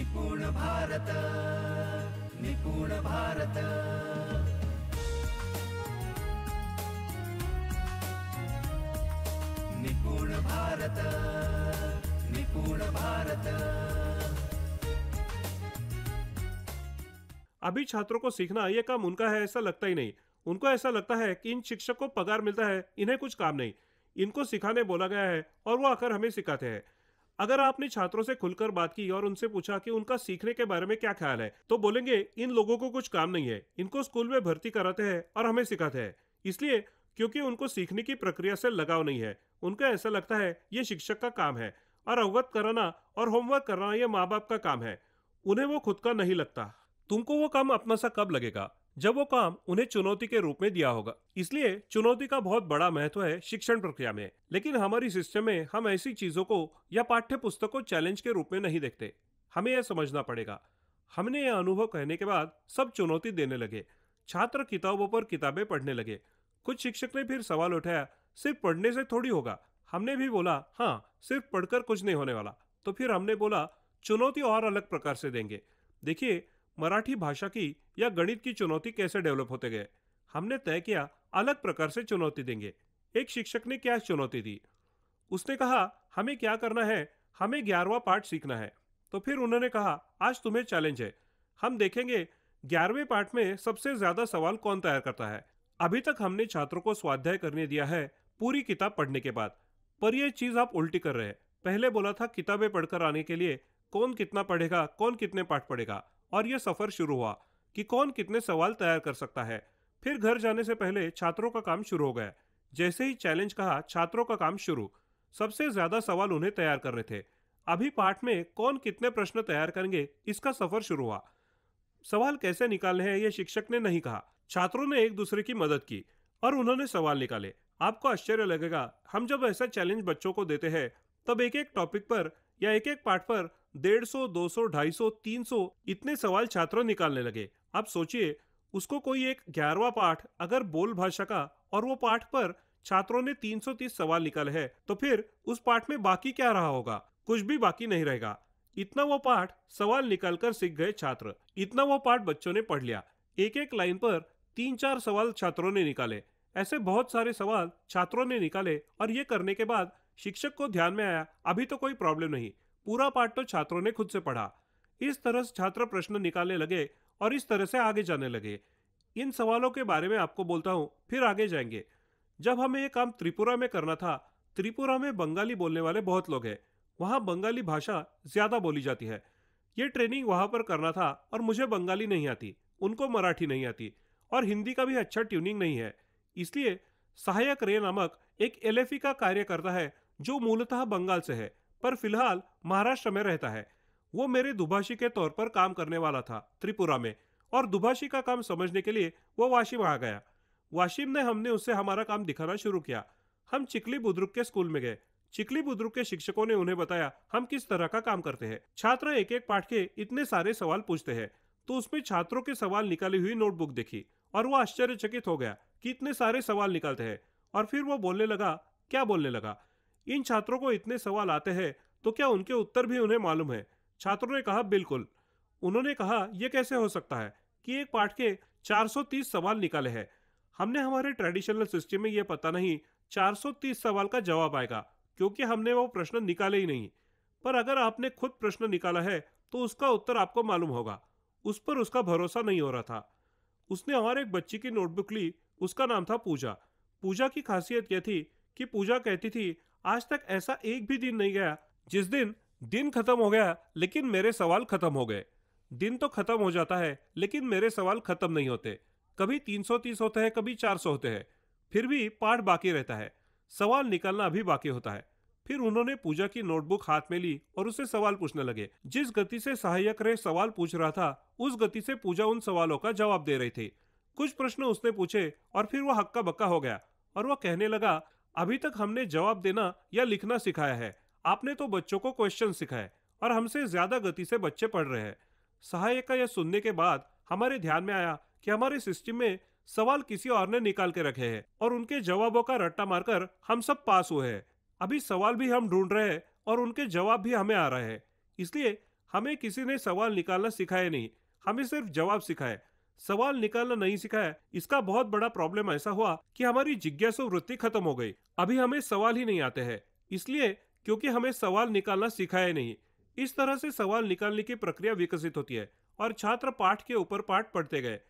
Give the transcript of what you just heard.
निपुण भारत निपुण भारत निपुण भारत निपुण भारत अभी छात्रों को सीखना यह काम उनका है ऐसा लगता ही नहीं उनको ऐसा लगता है कि इन शिक्षक को पगार मिलता है इन्हें कुछ काम नहीं इनको सिखाने बोला गया है और वो आकर हमें सिखाते हैं अगर आपने छात्रों से खुलकर बात की और उनसे पूछा कि उनका सीखने के बारे में क्या ख्याल है तो बोलेंगे इन लोगों को कुछ काम नहीं है इनको स्कूल में भर्ती कराते हैं और हमें सिखाते हैं इसलिए क्योंकि उनको सीखने की प्रक्रिया से लगाव नहीं है उनका ऐसा लगता है ये शिक्षक का काम है और अवगत कराना और होमवर्क कराना ये माँ बाप का काम है उन्हें वो खुद का नहीं लगता तुमको वो काम अपना सा कब लगेगा जब वो काम उन्हें चुनौती के रूप में दिया होगा इसलिए चुनौती का बहुत बड़ा महत्व है शिक्षण प्रक्रिया में लेकिन हमारी सिस्टम में हम ऐसी चीजों को या पाठ्य पुस्तक को चैलेंज के रूप में नहीं देखते हमें यह समझना पड़ेगा हमने यह अनुभव कहने के बाद सब चुनौती देने लगे छात्र किताबों पर किताबें पढ़ने लगे कुछ शिक्षक ने फिर सवाल उठाया सिर्फ पढ़ने से थोड़ी होगा हमने भी बोला हाँ सिर्फ पढ़कर कुछ नहीं होने वाला तो फिर हमने बोला चुनौती और अलग प्रकार से देंगे देखिए मराठी भाषा की या गणित की चुनौती कैसे डेवलप होते गए हमने तय किया अलग प्रकार से चुनौती देंगे एक शिक्षक ने क्या चुनौती दी उसने कहा हमें क्या करना है हमें ग्यारहवा पाठ सीखना है तो फिर उन्होंने कहा आज तुम्हें चैलेंज है हम देखेंगे ग्यारहवें पाठ में सबसे ज्यादा सवाल कौन तैयार करता है अभी तक हमने छात्रों को स्वाध्याय करने दिया है पूरी किताब पढ़ने के बाद पर यह चीज आप उल्टी कर रहे हैं पहले बोला था किताबें पढ़कर आने के लिए कौन कितना पढ़ेगा कौन कितने पाठ पढ़ेगा और यह सफर शुरू हुआ कि कौन कितने सवाल तैयार कर सकता है फिर घर जाने से पहले छात्रों का काम शुरू हो गया जैसे ही चैलेंज कहा छात्रों का काम शुरू सबसे ज्यादा सवाल उन्हें तैयार करने थे अभी पाठ में कौन कितने प्रश्न तैयार करेंगे इसका सफर शुरू हुआ सवाल कैसे निकालने हैं यह शिक्षक ने नहीं कहा छात्रों ने एक दूसरे की मदद की और उन्होंने सवाल निकाले आपको आश्चर्य लगेगा हम जब ऐसा चैलेंज बच्चों को देते हैं तब एक एक टॉपिक पर या एक एक पाठ पर डेढ़ सौ दो सौ ढाई सौ तीन सौ इतने सवाल छात्रों निकालने लगे आप सोचिए उसको कोई एक ग्यारहवा पाठ अगर बोल भाषा का और वो पाठ पर छात्रों ने 330 सवाल निकाले है तो फिर उस पाठ में बाकी क्या रहा होगा कुछ भी बाकी नहीं रहेगा इतना वो पाठ सवाल निकाल कर सीख गए छात्र इतना वो पाठ बच्चों ने पढ़ लिया एक एक लाइन पर तीन चार सवाल छात्रों ने निकाले ऐसे बहुत सारे सवाल छात्रों ने निकाले और ये करने के बाद शिक्षक को ध्यान में आया अभी तो कोई प्रॉब्लम नहीं पूरा पाठ तो छात्रों ने खुद से पढ़ा इस तरह से छात्र प्रश्न निकालने लगे और इस तरह से आगे जाने लगे इन सवालों के बारे में आपको बोलता हूँ फिर आगे जाएंगे जब हमें ये काम त्रिपुरा में करना था त्रिपुरा में बंगाली बोलने वाले बहुत लोग हैं वहाँ बंगाली भाषा ज़्यादा बोली जाती है ये ट्रेनिंग वहाँ पर करना था और मुझे बंगाली नहीं आती उनको मराठी नहीं आती और हिंदी का भी अच्छा ट्यूनिंग नहीं है इसलिए सहायक रे नामक एक एल का कार्य करता है जो मूलतः बंगाल से है पर फिलहाल महाराष्ट्र में रहता है वो मेरे दुभाषी के तौर पर काम करने वाला था त्रिपुरा में और दुभाषी का काम समझने के लिए वो वाशिम आ गया वाशिम ने हमने उससे हमारा काम दिखाना शुरू किया हम चिकली बुद्रुक के स्कूल में गए चिकली बुद्रुक के शिक्षकों ने उन्हें बताया हम किस तरह का काम करते हैं छात्र एक एक पाठ के इतने सारे सवाल पूछते हैं तो उसमें छात्रों के सवाल निकाली हुई नोटबुक देखी और वो आश्चर्यचकित हो गया कि इतने सारे सवाल निकालते हैं और फिर वो बोलने लगा क्या बोलने लगा इन छात्रों को इतने सवाल आते हैं तो क्या उनके उत्तर भी उन्हें मालूम है छात्रों ने कहा बिल्कुल उन्होंने कहा यह कैसे हो सकता है कि एक पाठ के 430 सवाल निकाले हैं हमने हमारे ट्रेडिशनल सिस्टम में यह पता नहीं 430 सवाल का जवाब आएगा क्योंकि हमने वो प्रश्न निकाले ही नहीं पर अगर आपने खुद प्रश्न निकाला है तो उसका उत्तर आपको मालूम होगा उस पर उसका भरोसा नहीं हो रहा था उसने और एक बच्ची की नोटबुक ली उसका नाम था पूजा पूजा की खासियत यह थी कि पूजा कहती थी आज तक ऐसा एक भी दिन नहीं गया जिस दिन दिन खत्म हो गया लेकिन मेरे सवाल खत्म हो गए दिन तो खत्म हो जाता है लेकिन मेरे सवाल खत्म नहीं होते कभी 330 होते हैं कभी 400 होते हैं फिर भी पाठ बाकी रहता है सवाल निकलना अभी बाकी होता है फिर उन्होंने पूजा की नोटबुक हाथ में ली और उसे सवाल पूछने लगे जिस गति से सहायक रे सवाल पूछ रहा था उस गति से पूजा उन सवालों का जवाब दे रही थी कुछ प्रश्न उसने पूछे और फिर वह हक्का बक्का हो गया और वह कहने लगा अभी तक हमने जवाब देना या लिखना सिखाया है आपने तो बच्चों को क्वेश्चन सिखाए और हमसे ज्यादा गति से बच्चे पढ़ रहे हैं सहायक का यह सुनने के बाद हमारे ध्यान में आया कि हमारे सिस्टम में सवाल किसी और ने निकाल के रखे हैं और उनके जवाबों का रट्टा मारकर हम सब पास हुए हैं अभी सवाल भी हम ढूंढ रहे हैं और उनके जवाब भी हमें आ रहे हैं इसलिए हमें किसी ने सवाल निकालना सिखाया नहीं हमें सिर्फ जवाब सिखाया सवाल निकालना नहीं सीखा है इसका बहुत बड़ा प्रॉब्लम ऐसा हुआ कि हमारी जिज्ञासु वृत्ति खत्म हो गई अभी हमें सवाल ही नहीं आते हैं इसलिए क्योंकि हमें सवाल निकालना सिखाया नहीं इस तरह से सवाल निकालने की प्रक्रिया विकसित होती है और छात्र पाठ के ऊपर पाठ पढ़ते गए